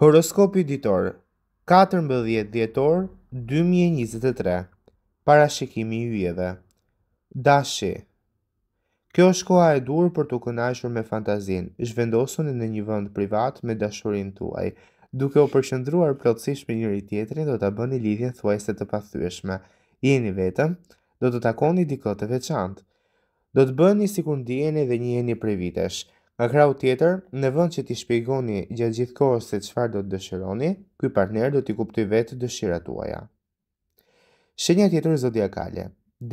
Horoskopi ditor 14 dhjetor 2023 Parashikimi i yjeve Dashi Kjo është koha e dur për të kënaqur me fantazinë. Zhvendosuni në një vend privat me dashurin tuaj. Duke u përqendruar plotësisht me njëri tjetrin, do ta bëni lidhjen thuajse të pathyeshme. Jeni vetëm, do të takoni dikë të veçantë. Do të bëni sikur ndiheni dhe njiheni prej vitesh. Nga krau tjetër, në vënd që ti shpjegoni gjatë gjithë kohës se qëfar do të dëshironi, kuj partner do t'i kuptoj vetë dëshira tuaja. Shënja tjetër zodiakale,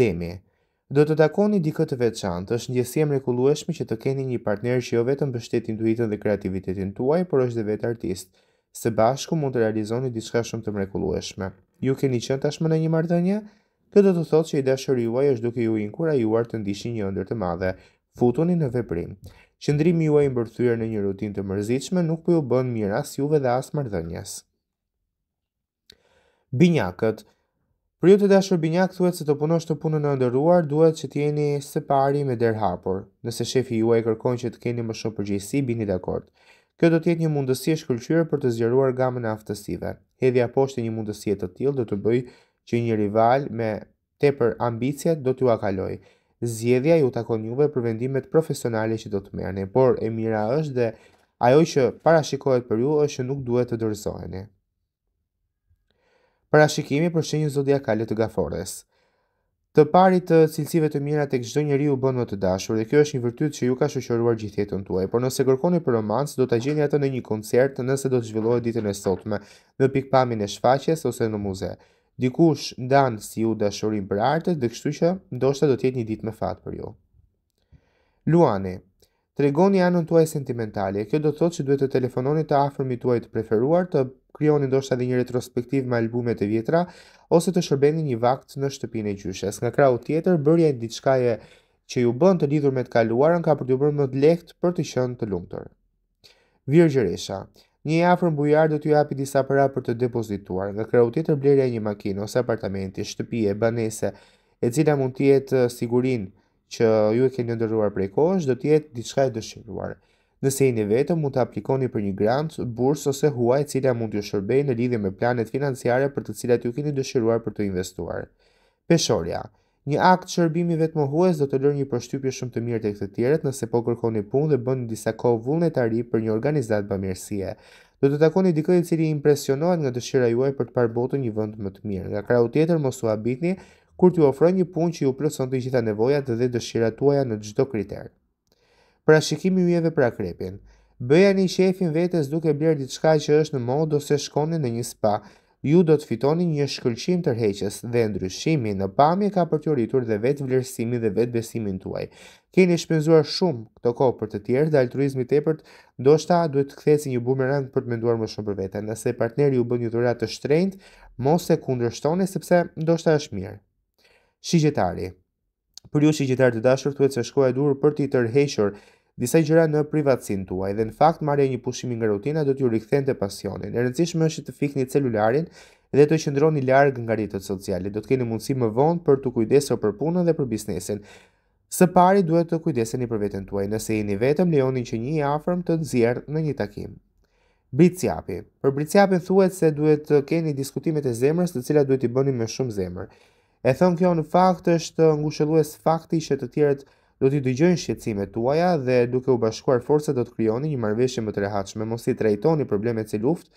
demi, do të takoni dikët të veçantë, është një sjem rekulueshme që të keni një partner që jo vetëm bështet intuitën dhe kreativitetin tuaj, por është dhe vetë artist, se bashku mund të realizoni diçka shumë të mrekulueshme. Ju keni qënë tashmë në një martënje? Këtë do të thotë që i dashër juaj është duke ju inkurajuar të ndishin një ëndër të madhe, Futuni në veprim qëndrimi juaj i mbërthyer në një rutinë të mërzitshme nuk po ju bën mirë as juve dhe as marrëdhënies. Binjakët Për ju të dashur binjak thuhet se të punosh të punën e ndërruar duhet që të jeni së pari me derë hapur. Nëse shefi juaj kërkon që të keni më shumë përgjegjësi, bini dakord. Kjo do të jetë një mundësi e shkëlqyer për të zgjeruar gamën e aftësive. Hedhja poshtë një mundësie të tillë do të bëjë që një rival me tepër ambicie do t'ju akalojë zjedhja ju takon juve për vendimet profesionale që do të merëni, por e mira është dhe ajo që parashikohet për ju është që nuk duhet të dorëzoheni. Parashikimi për shenjë zodiakale të gafores Të parit të cilësive të mira tek çdo njeriu bën më të dashur dhe kjo është një vërtyt që ju ka shoqëruar gjithë jetën tuaj. Por nëse kërkoni për romans, do ta gjeni atë në një koncert, nëse do të zhvillohet ditën e sotme, në pikpamin e shfaqjes ose në muze dikush ndanë si u dashurin për artët dhe kështu që ndoshta do të jetë një ditë me fat për ju. Luane, tregoni anën tuaj sentimentale. Kjo do të thotë se duhet të telefononi të afërmit tuaj të preferuar të krijoni ndoshta dhe një retrospektiv me albume të vjetra ose të shërbeni një vakt në shtëpinë e gjyshes. Nga krahu tjetër, bërja e diçka që ju bën të lidhur me të kaluarën ka për të bërë më të lehtë për të qenë të lumtur. Virgjëresha, Një afër bujar do t'ju japi disa para për të depozituar, nga krau tjetër blerja një makinë ose apartamenti, e banese, e cila mund të jetë sigurinë që ju e keni ndërruar prej kohësh, do të jetë diçka e dëshiruar. Nëse jeni vetëm, mund të aplikoni për një grant, bursë ose huaj, e cila mund t'ju shërbejë në lidhje me planet financiare për të cilat ju keni dëshiruar për të investuar. Peshorja Një akt shërbimi vetmohues do të lërë një përshtypje shumë të mirë tek të tjerët nëse po kërkoni punë dhe bëni disa kohë vullnetari për një organizatë bamirësie. Do të takoni dikë i cili impresionohet nga dëshira juaj për të parë botën një vend më të mirë. Nga krau tjetër mos u habitni kur t'ju ofrojnë një punë që ju plëson të gjitha nevojat dhe dëshirat tuaja në çdo kriter. Pra shikimi yjeve për akrepin. Bëjani shefin vetes duke bler diçka që është në modë ose shkoni në një spa ju do të fitoni një shkëlqim tërheqës dhe ndryshimi në pamje ka për të rritur dhe vetë vlerësimi dhe vetë besimin tuaj. Keni shpenzuar shumë këto kohë për të tjerë dhe altruizmi të epërt, do shta duhet të kthesi një bumerang për të menduar më shumë për vete. Nëse partneri ju bën një dhurat të shtrejnë, mos e kundrështoni sepse do shta është mirë. Shigjetari Për ju shigjetar të dashur, thuet se shkoj e durë për ti tërheqër disa gjëra në privatësinë tuaj dhe në fakt marrja një pushimi nga rutina do t'ju rikthente pasionin. E rëndësishme është të fikni celularin dhe të qëndroni larg nga rrjetet sociale. Do të keni mundësi më vonë për të kujdesur për punën dhe për biznesin. Së pari duhet të kujdeseni për veten tuaj. Nëse jeni vetëm, lejoni që një i afërm të nxjerrë në një takim. Bricjapi. Për bricjapin thuhet se duhet të keni diskutimet e zemrës, të cilat duhet i bëni me shumë zemër. E thon kjo në fakt është ngushëllues fakti që të tjerët do t'i dëgjojnë shqetësimet tuaja dhe duke u bashkuar forcat do të krijoni një marrëveshje më të rehatshme, mos i trajtoni problemet si luftë.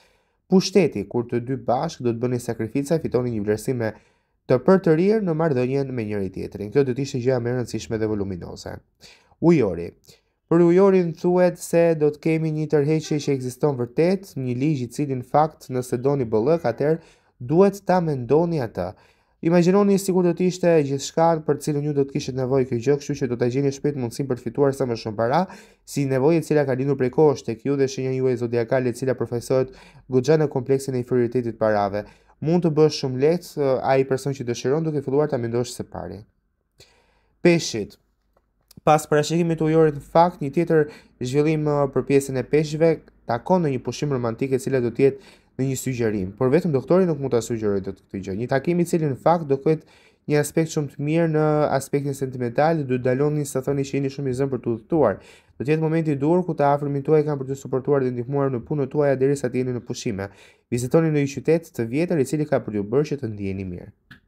Pushteti, kur të dy bashk do të bëni sakrifica, fitoni një vlerësim të për të rirë në marrëdhënien me njëri tjetrin. Kjo do të ishte gjëja më e rëndësishme dhe voluminoze. Ujori. Për ujorin thuhet se do të kemi një tërheqe që ekziston vërtet, një ligj i cili në fakt nëse doni bollëk, atëherë duhet ta mendoni atë. Imagjinoni sikur do të ishte gjithçka për të cilën ju do të kishit nevojë kjo gjë, kështu që do ta gjeni shpejt mundësinë për të fituar sa më shumë para, si nevojë e cila ka lindur prej kohësh tek ju dhe shenja juaj zodiakale e cila përfaqësohet goxha në kompleksin e inferioritetit parave. Mund të bësh shumë lehtë eh, ai person që dëshiron duke filluar ta mendosh së pari. Peshit. Pas parashikimit ujorit në fakt, një tjetër zhvillim eh, për pjesën e peshqve takon në një pushim romantik e cila do të jetë në një sugjerim, por vetëm doktori nuk mund ta sugjerojë dot këtë gjë. Një takim i cili në fakt do ket një aspekt shumë të mirë në aspektin sentimental, do të daloni sa thoni që jeni shumë i zënë për të udhëtuar. Do të jetë momenti i dur ku të afërmit tuaj kanë për të suportuar dhe ndihmuar në punën tuaj derisa të jeni në pushime. Vizitoni në një qytet të vjetër i cili ka për ju bërë që të ndiheni mirë.